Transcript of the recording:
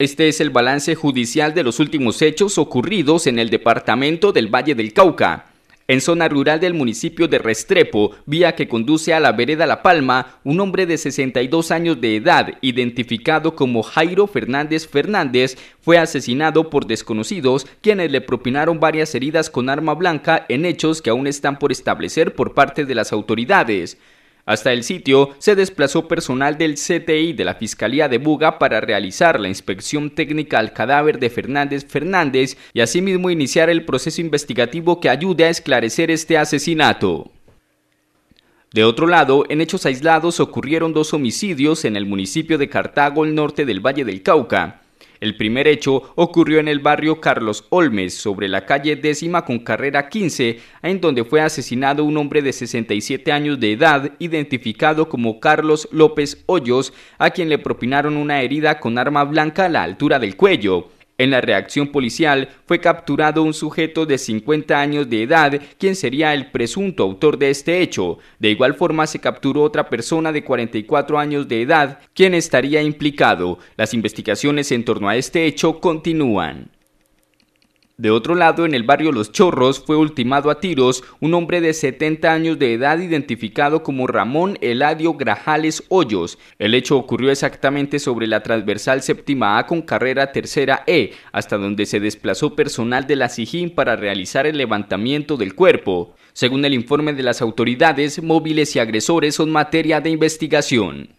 Este es el balance judicial de los últimos hechos ocurridos en el departamento del Valle del Cauca. En zona rural del municipio de Restrepo, vía que conduce a la vereda La Palma, un hombre de 62 años de edad, identificado como Jairo Fernández Fernández, fue asesinado por desconocidos quienes le propinaron varias heridas con arma blanca en hechos que aún están por establecer por parte de las autoridades. Hasta el sitio se desplazó personal del CTI de la Fiscalía de Buga para realizar la inspección técnica al cadáver de Fernández Fernández y asimismo iniciar el proceso investigativo que ayude a esclarecer este asesinato. De otro lado, en hechos aislados ocurrieron dos homicidios en el municipio de Cartago, el norte del Valle del Cauca. El primer hecho ocurrió en el barrio Carlos Olmes, sobre la calle décima con carrera 15, en donde fue asesinado un hombre de 67 años de edad, identificado como Carlos López Hoyos, a quien le propinaron una herida con arma blanca a la altura del cuello. En la reacción policial fue capturado un sujeto de 50 años de edad, quien sería el presunto autor de este hecho. De igual forma se capturó otra persona de 44 años de edad, quien estaría implicado. Las investigaciones en torno a este hecho continúan. De otro lado, en el barrio Los Chorros fue ultimado a tiros un hombre de 70 años de edad identificado como Ramón Eladio Grajales Hoyos. El hecho ocurrió exactamente sobre la transversal séptima A con carrera tercera E, hasta donde se desplazó personal de la SIJIN para realizar el levantamiento del cuerpo. Según el informe de las autoridades, móviles y agresores son materia de investigación.